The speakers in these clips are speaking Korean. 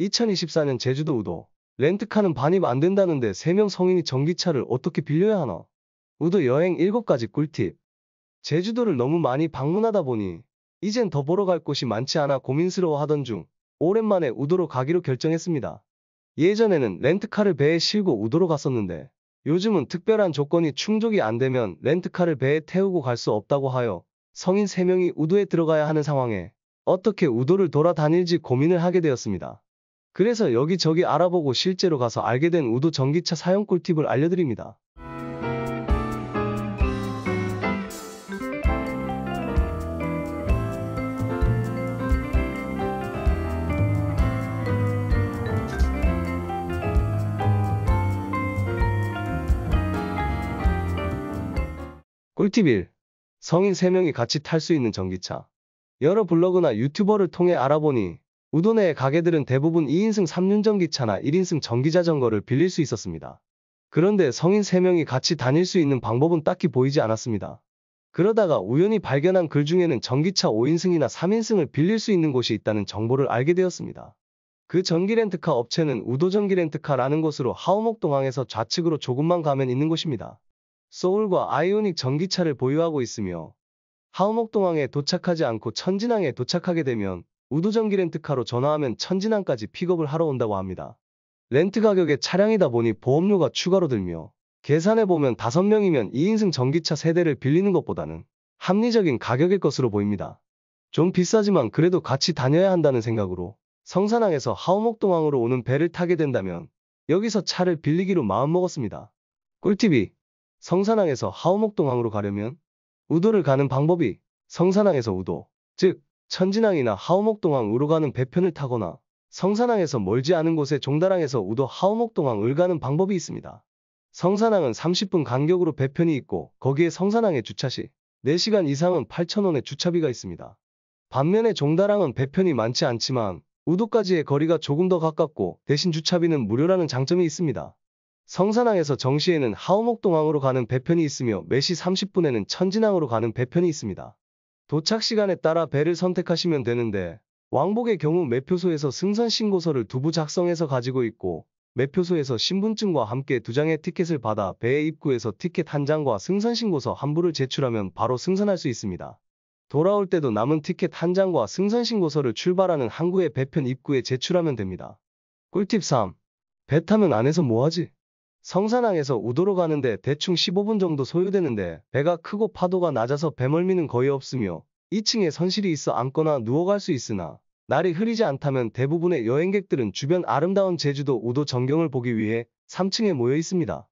2024년 제주도 우도. 렌트카는 반입 안 된다는데 3명 성인이 전기차를 어떻게 빌려야 하나? 우도 여행 7가지 꿀팁. 제주도를 너무 많이 방문하다 보니 이젠 더 보러 갈 곳이 많지 않아 고민스러워 하던 중 오랜만에 우도로 가기로 결정했습니다. 예전에는 렌트카를 배에 실고 우도로 갔었는데 요즘은 특별한 조건이 충족이 안 되면 렌트카를 배에 태우고 갈 수 없다고 하여 성인 3명이 우도에 들어가야 하는 상황에 어떻게 우도를 돌아다닐지 고민을 하게 되었습니다. 그래서 여기저기 알아보고 실제로 가서 알게 된 우도 전기차 사용 꿀팁을 알려드립니다. 꿀팁 1. 성인 3명이 같이 탈 수 있는 전기차. 여러 블로그나 유튜버를 통해 알아보니 우도내의 가게들은 대부분 2인승 3륜 전기차나 1인승 전기자전거를 빌릴 수 있었습니다. 그런데 성인 3명이 같이 다닐 수 있는 방법은 딱히 보이지 않았습니다. 그러다가 우연히 발견한 글 중에는 전기차 5인승이나 3인승을 빌릴 수 있는 곳이 있다는 정보를 알게 되었습니다. 그 전기렌트카 업체는 우도전기렌트카라는 곳으로 하우목동항에서 좌측으로 조금만 가면 있는 곳입니다. 소울과 아이오닉 전기차를 보유하고 있으며 하우목동항에 도착하지 않고 천진항에 도착하게 되면 우도전기 렌트카로 전화하면 천진항까지 픽업을 하러 온다고 합니다. 렌트 가격의 차량이다 보니 보험료가 추가로 들며 계산해보면 5명이면 2인승 전기차 세대를 빌리는 것보다는 합리적인 가격일 것으로 보입니다. 좀 비싸지만 그래도 같이 다녀야 한다는 생각으로 성산항에서 하우목동항으로 오는 배를 타게 된다면 여기서 차를 빌리기로 마음먹었습니다. 꿀팁이 성산항에서 하우목동항으로 가려면 우도를 가는 방법이 성산항에서 우도, 즉 천진항이나 하우목동항으로 가는 배편을 타거나 성산항에서 멀지 않은 곳에 종다랑에서 우도 하우목동항을 가는 방법이 있습니다. 성산항은 30분 간격으로 배편이 있고 거기에 성산항에 주차시 4시간 이상은 8천원의 주차비가 있습니다. 반면에 종다랑은 배편이 많지 않지만 우도까지의 거리가 조금 더 가깝고 대신 주차비는 무료라는 장점이 있습니다. 성산항에서 정시에는 하우목동항으로 가는 배편이 있으며 매시 30분에는 천진항으로 가는 배편이 있습니다. 도착 시간에 따라 배를 선택하시면 되는데 왕복의 경우 매표소에서 승선 신고서를 두부 작성해서 가지고 있고 매표소에서 신분증과 함께 두 장의 티켓을 받아 배의 입구에서 티켓 한 장과 승선 신고서 한 부를 제출하면 바로 승선할 수 있습니다. 돌아올 때도 남은 티켓 한 장과 승선 신고서를 출발하는 항구의 배편 입구에 제출하면 됩니다. 꿀팁 3. 배 타면 안에서 뭐하지? 성산항에서 우도로 가는데 대충 15분 정도 소요되는데 배가 크고 파도가 낮아서 배멀미는 거의 없으며 2층에 선실이 있어 앉거나 누워갈 수 있으나 날이 흐리지 않다면 대부분의 여행객들은 주변 아름다운 제주도 우도 전경을 보기 위해 3층에 모여 있습니다.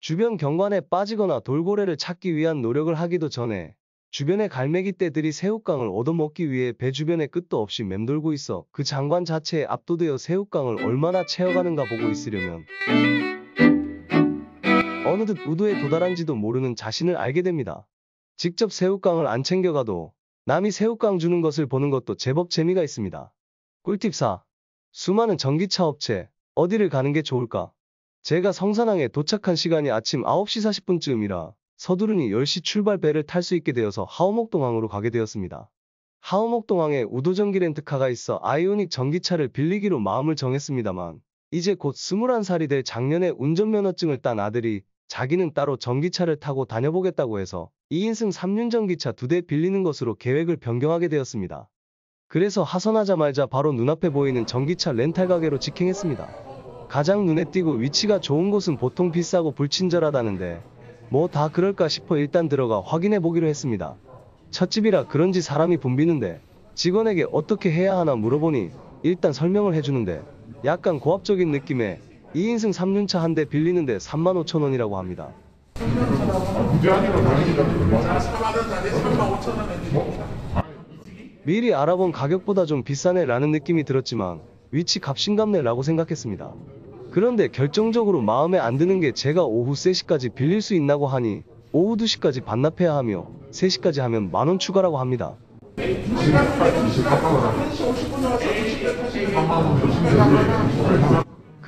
주변 경관에 빠지거나 돌고래를 찾기 위한 노력을 하기도 전에 주변의 갈매기 떼들이 새우깡을 얻어먹기 위해 배 주변에 끝도 없이 맴돌고 있어 그 장관 자체에 압도되어 새우깡을 얼마나 채워가는가 보고 있으려면 어느 듯 우도에 도달한지도 모르는 자신을 알게 됩니다. 직접 새우깡을 안 챙겨가도 남이 새우깡 주는 것을 보는 것도 제법 재미가 있습니다. 꿀팁 4. 수많은 전기차 업체, 어디를 가는 게 좋을까? 제가 성산항에 도착한 시간이 아침 9시 40분쯤이라 서두르니 10시 출발 배를 탈 수 있게 되어서 하오목동항으로 가게 되었습니다. 하오목동항에 우도전기 렌트카가 있어 아이오닉 전기차를 빌리기로 마음을 정했습니다만 이제 곧 21살이 될 작년에 운전면허증을 딴 아들이 자기는 따로 전기차를 타고 다녀보겠다고 해서 2인승 3륜 전기차 두 대 빌리는 것으로 계획을 변경하게 되었습니다. 그래서 하선하자마자 바로 눈앞에 보이는 전기차 렌탈 가게로 직행했습니다. 가장 눈에 띄고 위치가 좋은 곳은 보통 비싸고 불친절하다는데 뭐 다 그럴까 싶어 일단 들어가 확인해 보기로 했습니다. 첫집이라 그런지 사람이 붐비는데 직원에게 어떻게 해야 하나 물어보니 일단 설명을 해주는데 약간 고압적인 느낌에 2인승 3륜차 한 대 빌리는데 35,000원이라고 합니다. 미리 알아본 가격보다 좀 비싸네 라는 느낌이 들었지만 위치 값신갑네 라고 생각했습니다. 그런데 결정적으로 마음에 안 드는 게 제가 오후 3시까지 빌릴 수 있나고 하니 오후 2시까지 반납해야 하며 3시까지 하면 만 원 추가라고 합니다.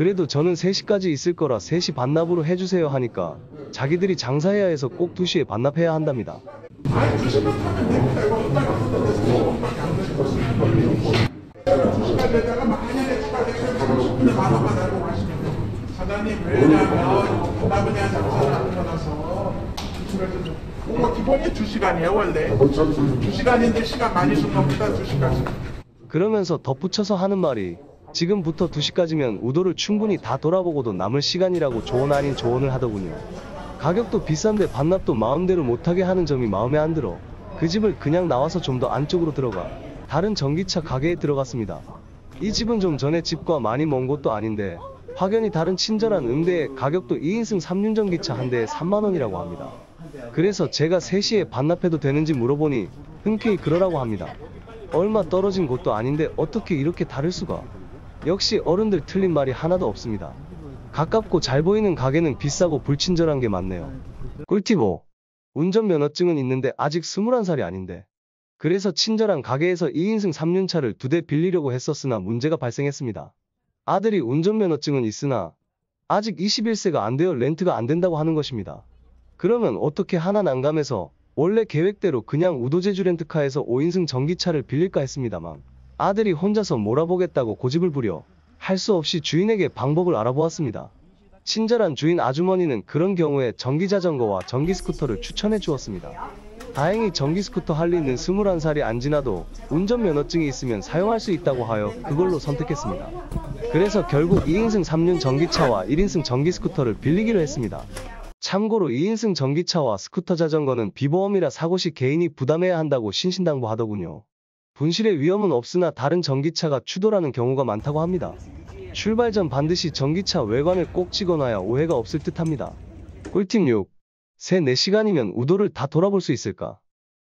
그래도 저는 3시까지 있을 거라 3시 반납으로 해주세요 하니까 자기들이 장사해야 해서 꼭 2시에 반납해야 한답니다. 뭐 기본이 2시간이에요 원래 2시간인데 시간 많이 준 것보다 2시간 그러면서 덧붙여서 하는 말이 지금부터 2시까지면 우도를 충분히 다 돌아보고도 남을 시간이라고 조언 아닌 조언을 하더군요. 가격도 비싼데 반납도 마음대로 못하게 하는 점이 마음에 안 들어 그 집을 그냥 나와서 좀 더 안쪽으로 들어가 다른 전기차 가게에 들어갔습니다. 이 집은 좀 전에 집과 많이 먼 곳도 아닌데 확연히 다른 친절한 음대에 가격도 2인승 3륜 전기차 한 대에 3만원이라고 합니다. 그래서 제가 3시에 반납해도 되는지 물어보니 흔쾌히 그러라고 합니다. 얼마 떨어진 곳도 아닌데 어떻게 이렇게 다를 수가? 역시 어른들 틀린 말이 하나도 없습니다. 가깝고 잘 보이는 가게는 비싸고 불친절한 게 많네요. 꿀팁 5. 운전면허증은 있는데 아직 21살이 아닌데. 그래서 친절한 가게에서 2인승 3륜차를 두 대 빌리려고 했었으나 문제가 발생했습니다. 아들이 운전면허증은 있으나 아직 21세가 안 되어 렌트가 안 된다고 하는 것입니다. 그러면 어떻게 하나 난감해서 원래 계획대로 그냥 우도제주 렌트카에서 5인승 전기차를 빌릴까 했습니다만 아들이 혼자서 몰아보겠다고 고집을 부려 할 수 없이 주인에게 방법을 알아보았습니다. 친절한 주인 아주머니는 그런 경우에 전기자전거와 전기스쿠터를 추천해 주었습니다. 다행히 전기스쿠터 할리는 21살이 안 지나도 운전면허증이 있으면 사용할 수 있다고 하여 그걸로 선택했습니다. 그래서 결국 2인승 3륜 전기차와 1인승 전기스쿠터를 빌리기로 했습니다. 참고로 2인승 전기차와 스쿠터 자전거는 비보험이라 사고 시 개인이 부담해야 한다고 신신당부하더군요. 분실의 위험은 없으나 다른 전기차가 추돌하는 경우가 많다고 합니다. 출발 전 반드시 전기차 외관을 꼭 찍어놔야 오해가 없을 듯 합니다. 꿀팁 6. 새 4시간이면 우도를 다 돌아볼 수 있을까?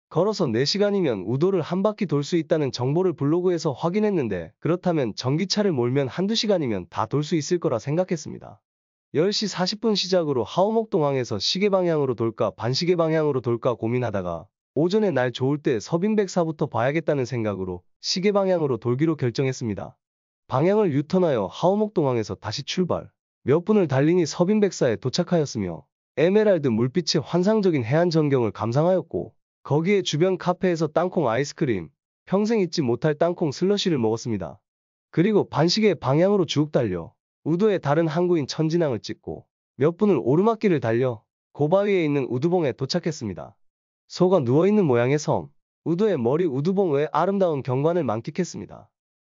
걸어서 4시간이면 우도를 한 바퀴 돌 수 있다는 정보를 블로그에서 확인했는데 그렇다면 전기차를 몰면 한두 시간이면 다 돌 수 있을 거라 생각했습니다. 10시 40분 시작으로 하우목동항에서 시계 방향으로 돌까 반시계 방향으로 돌까 고민하다가 오전에 날 좋을 때 서빙백사부터 봐야겠다는 생각으로 시계 방향으로 돌기로 결정했습니다. 방향을 유턴하여 하오목동항에서 다시 출발. 몇 분을 달리니 서빙백사에 도착하였으며 에메랄드 물빛의 환상적인 해안 전경을 감상하였고 거기에 주변 카페에서 땅콩 아이스크림, 평생 잊지 못할 땅콩 슬러시를 먹었습니다. 그리고 반시계 방향으로 쭉 달려 우도의 다른 항구인 천진항을 찍고 몇 분을 오르막길을 달려 고바위에 있는 우두봉에 도착했습니다. 소가 누워있는 모양의 섬, 우두의 머리 우두봉 의 아름다운 경관을 만끽했습니다.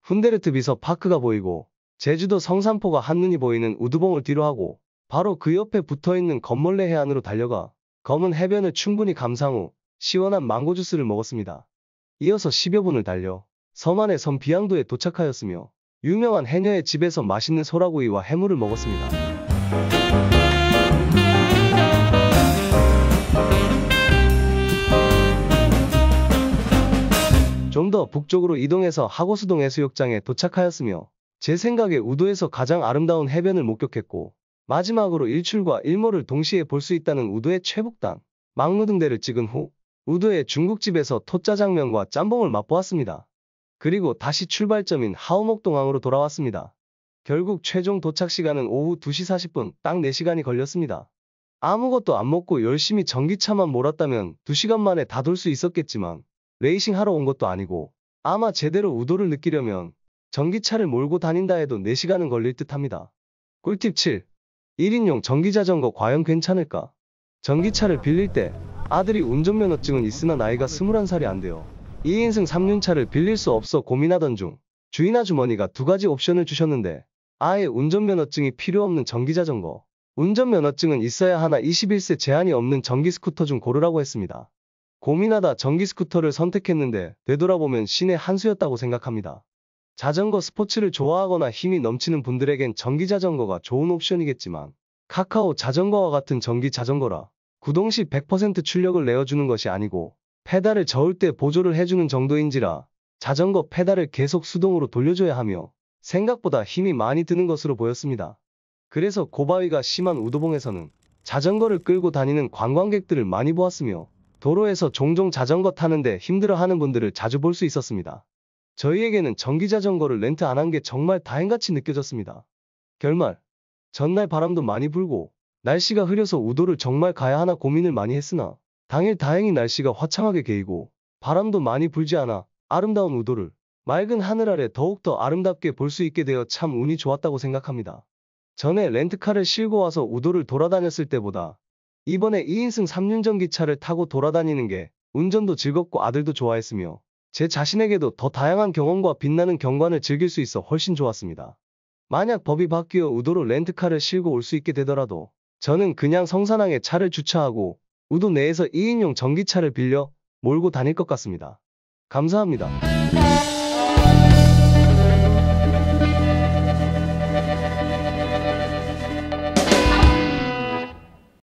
훈데르트 비서 파크가 보이고 제주도 성산포가 한눈이 보이는 우두봉을 뒤로하고 바로 그 옆에 붙어있는 건물내 해안으로 달려가 검은 해변을 충분히 감상 후 시원한 망고 주스를 먹었습니다. 이어서 10여 분을 달려 섬안의섬 비양도에 도착하였으며 유명한 해녀의 집에서 맛있는 소라구이와 해물을 먹었습니다. 좀더 북쪽으로 이동해서 하고수동 해수욕장에 도착하였으며 제 생각에 우도에서 가장 아름다운 해변을 목격했고 마지막으로 일출과 일몰을 동시에 볼 수 있다는 우도의 최북단 막무등대를 찍은 후 우도의 중국집에서 토짜장면과 짬뽕을 맛보았습니다. 그리고 다시 출발점인 하우목동항으로 돌아왔습니다. 결국 최종 도착 시간은 오후 2시 40분 딱 4시간이 걸렸습니다. 아무것도 안 먹고 열심히 전기차만 몰았다면 2시간 만에 다 돌 수 있었겠지만 레이싱 하러 온 것도 아니고 아마 제대로 우도를 느끼려면 전기차를 몰고 다닌다 해도 4시간은 걸릴 듯 합니다. 꿀팁 7. 1인용 전기자전거 과연 괜찮을까? 전기차를 빌릴 때 아들이 운전면허증은 있으나 나이가 21살이 안 돼요. 2인승 3륜차를 빌릴 수 없어 고민하던 중 주인 아주머니가 두 가지 옵션을 주셨는데 아예 운전면허증이 필요 없는 전기자전거 운전면허증은 있어야 하나 21세 제한이 없는 전기스쿠터 중 고르라고 했습니다. 고민하다 전기 스쿠터를 선택했는데 되돌아보면 신의 한수였다고 생각합니다. 자전거 스포츠를 좋아하거나 힘이 넘치는 분들에겐 전기 자전거가 좋은 옵션이겠지만 카카오 자전거와 같은 전기 자전거라 구동 시 100% 출력을 내어주는 것이 아니고 페달을 저을 때 보조를 해주는 정도인지라 자전거 페달을 계속 수동으로 돌려줘야 하며 생각보다 힘이 많이 드는 것으로 보였습니다. 그래서 고바위가 심한 우도봉에서는 자전거를 끌고 다니는 관광객들을 많이 보았으며 도로에서 종종 자전거 타는데 힘들어하는 분들을 자주 볼 수 있었습니다. 저희에게는 전기자전거를 렌트 안 한 게 정말 다행같이 느껴졌습니다. 결말, 전날 바람도 많이 불고 날씨가 흐려서 우도를 정말 가야 하나 고민을 많이 했으나 당일 다행히 날씨가 화창하게 개이고 바람도 많이 불지 않아 아름다운 우도를 맑은 하늘 아래 더욱더 아름답게 볼 수 있게 되어 참 운이 좋았다고 생각합니다. 전에 렌트카를 실고 와서 우도를 돌아다녔을 때보다 이번에 2인승 3륜전기차를 타고 돌아다니는 게 운전도 즐겁고 아들도 좋아했으며 제 자신에게도 더 다양한 경험과 빛나는 경관을 즐길 수 있어 훨씬 좋았습니다. 만약 법이 바뀌어 우도로 렌트카를 실고 올 수 있게 되더라도 저는 그냥 성산항에 차를 주차하고 우도 내에서 2인용 전기차를 빌려 몰고 다닐 것 같습니다. 감사합니다.